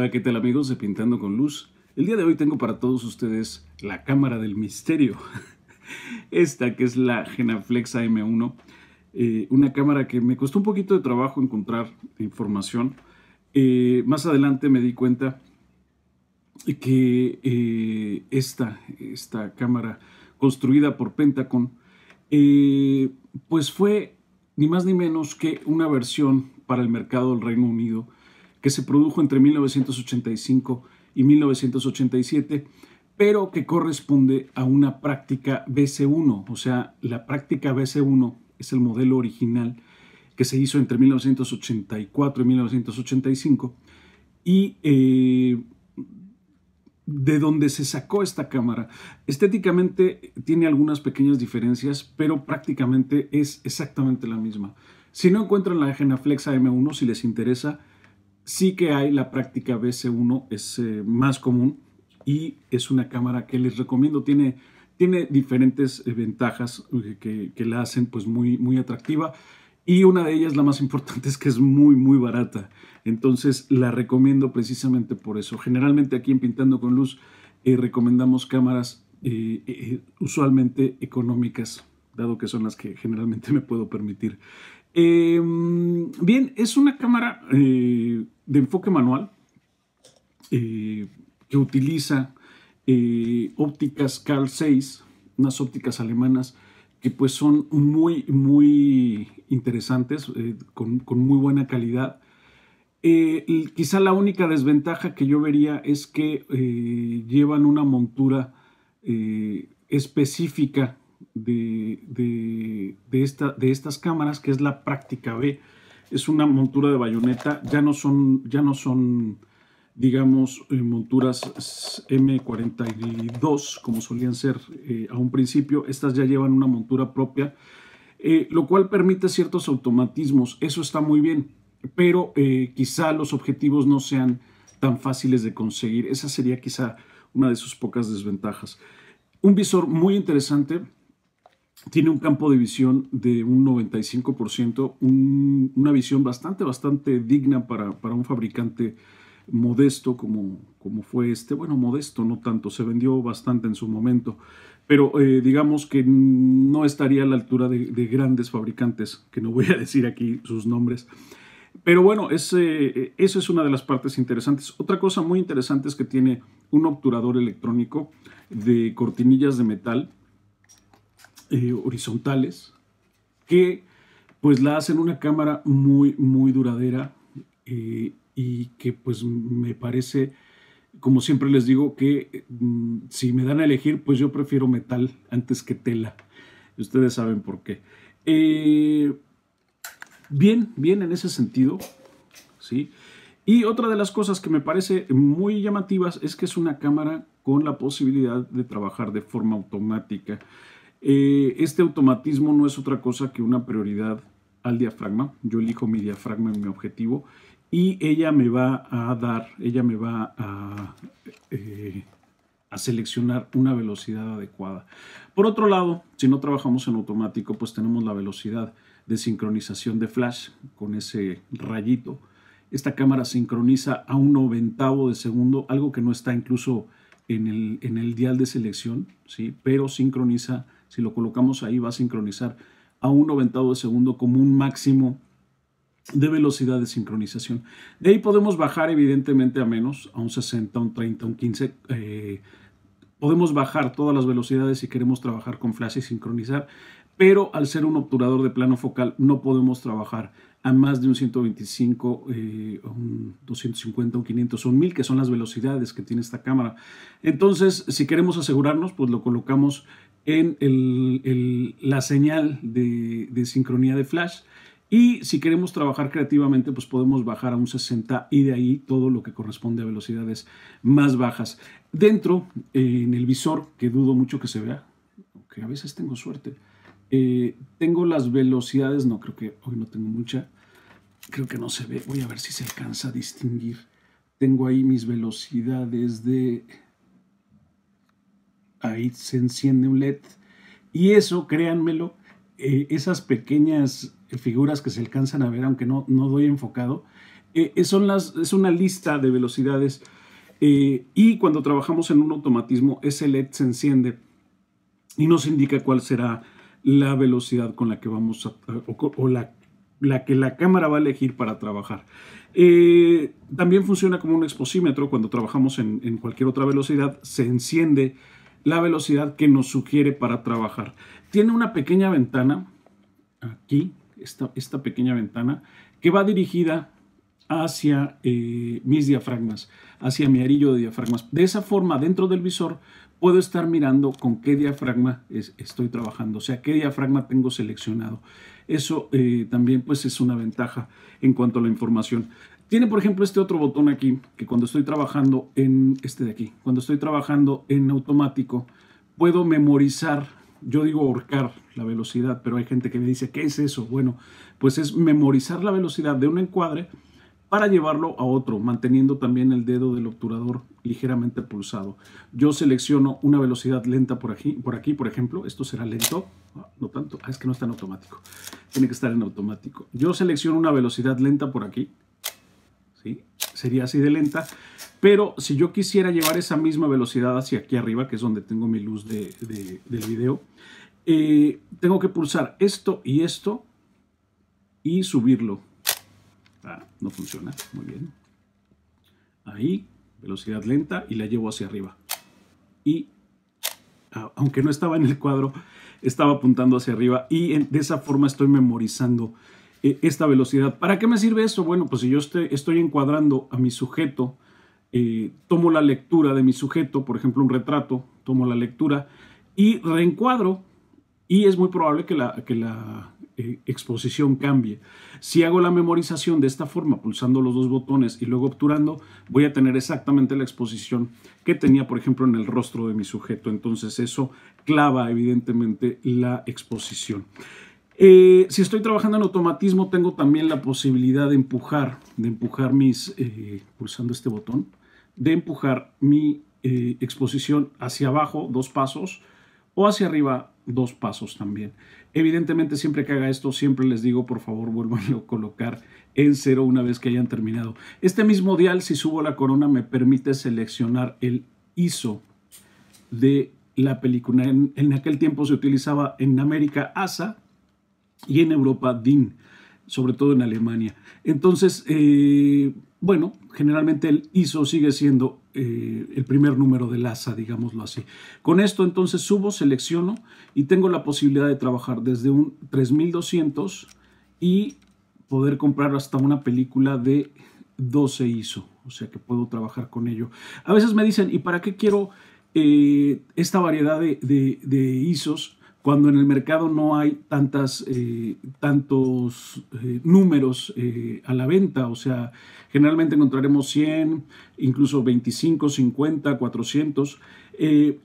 Hola, ¿qué tal amigos de Pintando con Luz? El día de hoy tengo para todos ustedes la cámara del misterio. Esta que es la Genaflex m 1 eh, una cámara que me costó un poquito de trabajo encontrar información. Eh, más adelante me di cuenta que eh, esta, esta, cámara construida por Pentacon, pues fue ni más ni menos que una versión para el mercado del Reino Unido que se produjo entre 1985 y 1987, pero que corresponde a una práctica BC1, o sea, la práctica BC1 es el modelo original que se hizo entre 1984 y 1985, y eh, de donde se sacó esta cámara. Estéticamente tiene algunas pequeñas diferencias, pero prácticamente es exactamente la misma. Si no encuentran la Flexa M1, si les interesa, sí que hay la práctica BC1, es eh, más común y es una cámara que les recomiendo. Tiene, tiene diferentes eh, ventajas eh, que, la hacen pues muy, muy atractiva y una de ellas, la más importante, es que es muy, muy barata. Entonces la recomiendo precisamente por eso. Generalmente aquí en Pintando con Luz recomendamos cámaras usualmente económicas, dado que son las que generalmente me puedo permitir. Em, bien, es una cámara eh, de enfoque manual eh, que utiliza eh, ópticas Carl 6, unas ópticas alemanas que pues son muy, muy interesantes, con, con, muy buena calidad. quizá la única desventaja que yo vería es que llevan una montura específica de, esta, de estas cámaras, que es la práctica B. Es una montura de bayoneta, ya no son, ya no son digamos, eh, monturas M42, como solían ser eh, a un principio. Estas ya llevan una montura propia, eh, lo cual permite ciertos automatismos. Eso está muy bien, pero quizá los objetivos no sean tan fáciles de conseguir. Esa sería quizá una de sus pocas desventajas. Un visor muy interesante, tiene un campo de visión de un 95%, una visión bastante, bastante digna para, para un fabricante modesto como, como, fue este. Bueno, modesto no tanto, se vendió bastante en su momento, pero eh, digamos que no estaría a la altura de, grandes fabricantes, que no voy a decir aquí sus nombres. Pero bueno, ese, eh, esa es una de las partes interesantes. Otra cosa muy interesante es que tiene un obturador electrónico de cortinillas de metal eh, horizontales que pues la hacen una cámara muy, muy duradera eh, y que pues me parece, como siempre les digo, que mm, si me dan a elegir, pues yo prefiero metal antes que tela. Ustedes saben por qué. Eh, bien, bien en ese sentido, ¿sí? Y otra de las cosas que me parece muy llamativas es que es una cámara con la posibilidad de trabajar de forma automática. Eh, este automatismo no es otra cosa que una prioridad al diafragma. Yo elijo mi diafragma en mi objetivo y ella me va a dar, ella me va a, eh, a seleccionar una velocidad adecuada. Por otro lado, si no trabajamos en automático, pues tenemos la velocidad de sincronización de flash con ese rayito. Esta cámara sincroniza a un noventavo de segundo, algo que no está incluso en el, en el dial de selección, ¿sí? pero sincroniza si lo colocamos ahí va a sincronizar a un noventavo de segundo como un máximo de velocidad de sincronización. De ahí podemos bajar evidentemente a menos, a un 60, un 30, un 15. Eh, podemos bajar todas las velocidades si queremos trabajar con flash y sincronizar, pero al ser un obturador de plano focal no podemos trabajar a más de un 125, eh, un 250, un 500 o un 1000, que son las velocidades que tiene esta cámara. Entonces, si queremos asegurarnos, pues lo colocamos en la señal de, sincronía de flash. Y si queremos trabajar creativamente, pues podemos bajar a un 60 y de ahí todo lo que corresponde a velocidades más bajas. Dentro, en el visor, que dudo mucho que se vea, que a veces tengo suerte, eh, tengo las velocidades, no creo que hoy no tengo mucha, creo que no se ve, voy a ver si se alcanza a distinguir. Tengo ahí mis velocidades de... Ahí se enciende un LED. Y eso, créanmelo, eh, esas pequeñas eh, figuras que se alcanzan a ver, aunque no, no doy enfocado, son las, es una lista de velocidades. y cuando trabajamos en un automatismo, ese LED se enciende y nos indica cuál será la velocidad con la que vamos a, eh, o, la, que la cámara va a elegir para trabajar. Eh, también funciona como un exposímetro, cuando trabajamos en, cualquier otra velocidad, se enciende la velocidad que nos sugiere para trabajar. Tiene una pequeña ventana, aquí, esta, esta pequeña ventana, que va dirigida hacia eh, mis diafragmas, hacia mi arillo de diafragmas. De esa forma, dentro del visor, puedo estar mirando con qué diafragma estoy trabajando, o sea, qué diafragma tengo seleccionado. Eso eh, también pues es una ventaja en cuanto a la información. Tiene, por ejemplo, este otro botón aquí, que cuando estoy trabajando en este de aquí, cuando estoy trabajando en automático, puedo memorizar, yo digo ahorcar la velocidad, pero hay gente que me dice, ¿qué es eso? Bueno, pues es memorizar la velocidad de un encuadre para llevarlo a otro, manteniendo también el dedo del obturador ligeramente pulsado. Yo selecciono una velocidad lenta por aquí, por aquí, por ejemplo, esto será lento, ah, no tanto, ah, es que no está en automático, tiene que estar en automático. Yo selecciono una velocidad lenta por aquí, ¿sí? sería así de lenta, pero si yo quisiera llevar esa misma velocidad hacia aquí arriba, que es donde tengo mi luz de, del video, eh, tengo que pulsar esto y esto y subirlo Ah, no funciona. Muy bien. Ahí, velocidad lenta y la llevo hacia arriba. Y, ah, aunque no estaba en el cuadro, estaba apuntando hacia arriba y de esa forma estoy memorizando eh, esta velocidad. ¿Para qué me sirve eso? Bueno, pues si yo este, estoy, encuadrando a mi sujeto, eh, tomo la lectura de mi sujeto, por ejemplo, un retrato, tomo la lectura y reencuadro y es muy probable que la, que la eh, exposición cambie. Si hago la memorización de esta forma, pulsando los dos botones y luego obturando, voy a tener exactamente la exposición que tenía, por ejemplo, en el rostro de mi sujeto. Entonces eso clava evidentemente la exposición. Eh, si estoy trabajando en automatismo, tengo también la posibilidad de empujar, de empujar mis, eh, pulsando este botón, de empujar mi exposición hacia abajo, dos pasos, o hacia arriba dos pasos también. Evidentemente, siempre que haga esto, siempre les digo, por favor, vuelvan a colocar en cero una vez que hayan terminado. Este mismo dial, si subo la corona, me permite seleccionar el ISO de la película. En, aquel tiempo se utilizaba en América ASA y en Europa DIN, sobre todo en Alemania. Entonces, eh, bueno, generalmente el ISO sigue siendo eh, el primer número de asa, digámoslo así. Con esto entonces subo, selecciono y tengo la posibilidad de trabajar desde un 3200 y poder comprar hasta una película de 12 ISO. O sea que puedo trabajar con ello. A veces me dicen, ¿y para qué quiero eh, esta variedad de, de, de ISOs cuando en el mercado no hay tantas, eh, tantos eh, números eh, a la venta. O sea, generalmente encontraremos 100, incluso 25, 50, 400.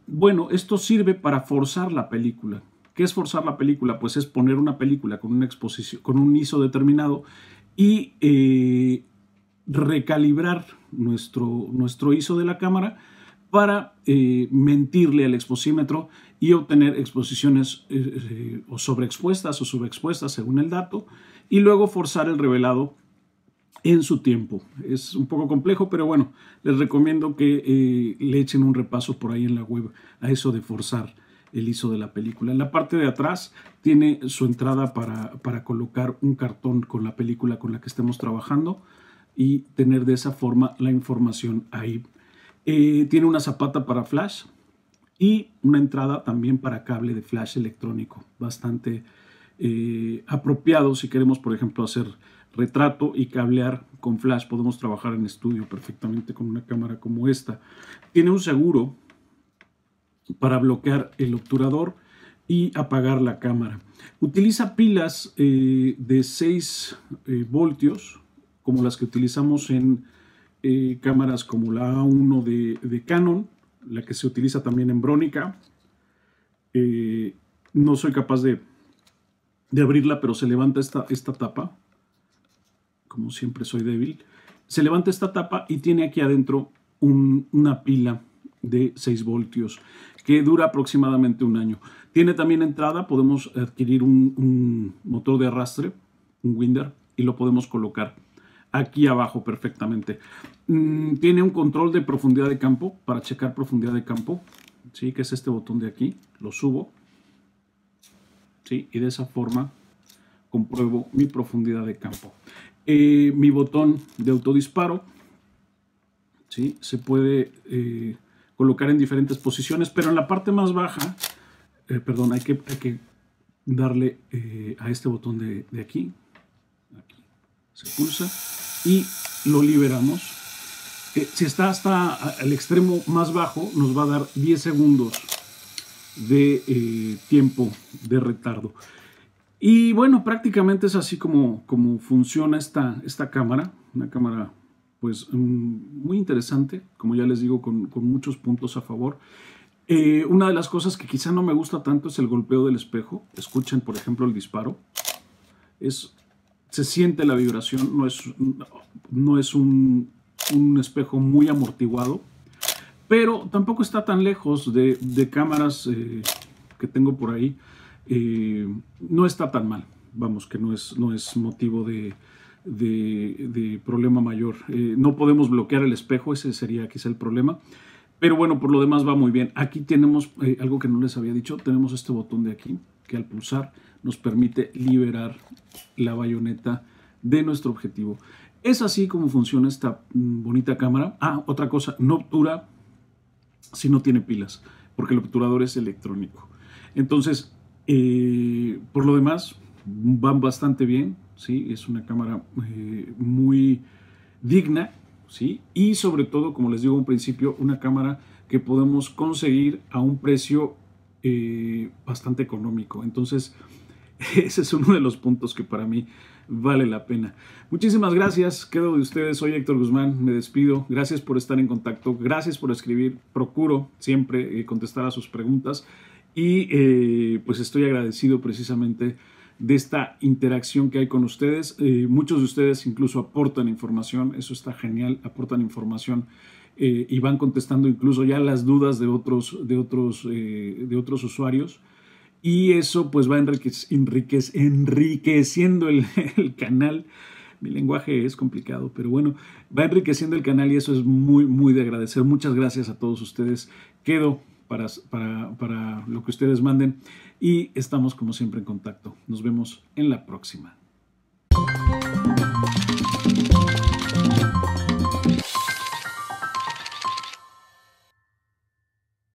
bueno, esto sirve para forzar la película. ¿Qué es forzar la película? Pues es poner una película con una exposición, con un ISO determinado y recalibrar nuestro, nuestro ISO de la cámara para mentirle al exposímetro y obtener exposiciones eh, eh, o sobreexpuestas o subexpuestas según el dato y luego forzar el revelado en su tiempo. Es un poco complejo, pero bueno, les recomiendo que eh, le echen un repaso por ahí en la web a eso de forzar el ISO de la película. En la parte de atrás tiene su entrada para, para colocar un cartón con la película con la que estemos trabajando y tener de esa forma la información ahí. tiene una zapata para flash, y una entrada también para cable de flash electrónico, bastante eh, apropiado si queremos, por ejemplo, hacer retrato y cablear con flash. Podemos trabajar en estudio perfectamente con una cámara como esta. Tiene un seguro para bloquear el obturador y apagar la cámara. Utiliza pilas eh, de 6 eh, voltios, como las que utilizamos en cámaras como la A1 de Canon, la que se utiliza también en brónica. Eh, no soy capaz de, abrirla, pero se levanta esta, esta tapa. Como siempre soy débil. Se levanta esta tapa y tiene aquí adentro una pila de 6 voltios que dura aproximadamente un año. Tiene también entrada, podemos adquirir un motor de arrastre, un winder, y lo podemos colocar aquí abajo perfectamente. Mm, tiene un control de profundidad de campo para checar profundidad de campo, ¿sí? que es este botón de aquí, lo subo ¿sí? y de esa forma compruebo mi profundidad de campo. Eh, mi botón de autodisparo ¿sí? se puede eh, colocar en diferentes posiciones, pero en la parte más baja, eh, perdón, hay que, darle a este botón de aquí, se pulsa y lo liberamos. Eh, si está hasta el extremo más bajo, nos va a dar 10 segundos de eh, tiempo de retardo. Y bueno, prácticamente es así como, como funciona esta, esta cámara. Una cámara pues mm, muy interesante, como ya les digo, con, muchos puntos a favor. Eh, una de las cosas que quizá no me gusta tanto es el golpeo del espejo. Escuchen, por ejemplo, el disparo. Es se siente la vibración, no es, no es un, espejo muy amortiguado, pero tampoco está tan lejos de, cámaras eh, que tengo por ahí. Eh, no está tan mal, vamos, que no es, no es motivo de, problema mayor. Eh, no podemos bloquear el espejo, ese sería quizá el problema. Pero bueno, por lo demás va muy bien. Aquí tenemos algo que no les había dicho, tenemos este botón de aquí, que al pulsar nos permite liberar la bayoneta de nuestro objetivo. Es así como funciona esta mm, bonita cámara. Ah, otra cosa, no obtura si no tiene pilas, porque el obturador es electrónico. Entonces, eh, por lo demás, van bastante bien, ¿sí? Es una cámara eh, muy digna, ¿sí? Y sobre todo, como les digo en principio, una cámara que podemos conseguir a un precio eh, bastante económico. Entonces, Ese es uno de los puntos que para mí vale la pena. Muchísimas gracias. Quedo de ustedes. Soy Héctor Guzmán. Me despido. Gracias por estar en contacto. Gracias por escribir. Procuro siempre eh, contestar a sus preguntas. Y eh, pues estoy agradecido precisamente de esta interacción que hay con ustedes. Eh, muchos de ustedes incluso aportan información. Eso está genial. Aportan información. y van contestando incluso ya las dudas de de otros usuarios y eso pues va enriqueciendo el, canal. Mi lenguaje es complicado, pero bueno, va enriqueciendo el canal y eso es muy, muy de agradecer. Muchas gracias a todos ustedes. Quedo para, para lo que ustedes manden y estamos como siempre en contacto. Nos vemos en la próxima.